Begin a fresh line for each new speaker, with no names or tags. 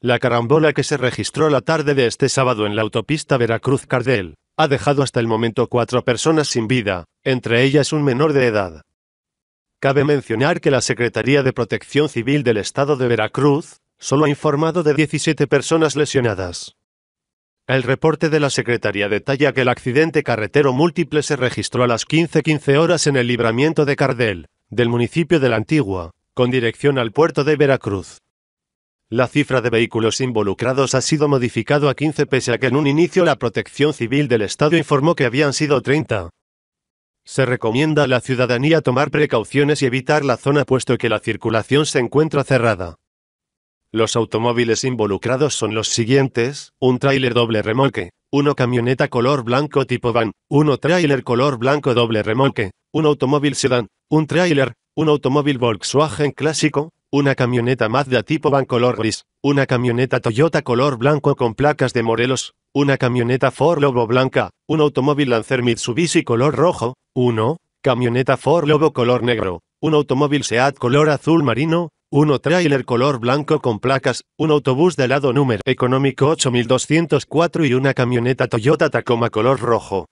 La carambola que se registró la tarde de este sábado en la autopista Veracruz-Cardel ha dejado hasta el momento cuatro personas sin vida, entre ellas un menor de edad. Cabe mencionar que la Secretaría de Protección Civil del Estado de Veracruz solo ha informado de 17 personas lesionadas. El reporte de la Secretaría detalla que el accidente carretero múltiple se registró a las 15:15 horas en el libramiento de Cardel, del municipio de la Antigua, con dirección al puerto de Veracruz. La cifra de vehículos involucrados ha sido modificado a 15 pese a que en un inicio la Protección Civil del Estado informó que habían sido 30. Se recomienda a la ciudadanía tomar precauciones y evitar la zona puesto que la circulación se encuentra cerrada. Los automóviles involucrados son los siguientes, un tráiler doble remolque, uno camioneta color blanco tipo van, uno tráiler color blanco doble remolque, un automóvil sedán, un tráiler, un automóvil Volkswagen clásico, una camioneta Mazda tipo van color gris, una camioneta Toyota color blanco con placas de Morelos, una camioneta Ford Lobo blanca, un automóvil Lancer Mitsubishi color rojo, uno, camioneta Ford Lobo color negro, un automóvil Seat color azul marino, uno trailer color blanco con placas, un autobús de lado número económico 8204 y una camioneta Toyota Tacoma color rojo.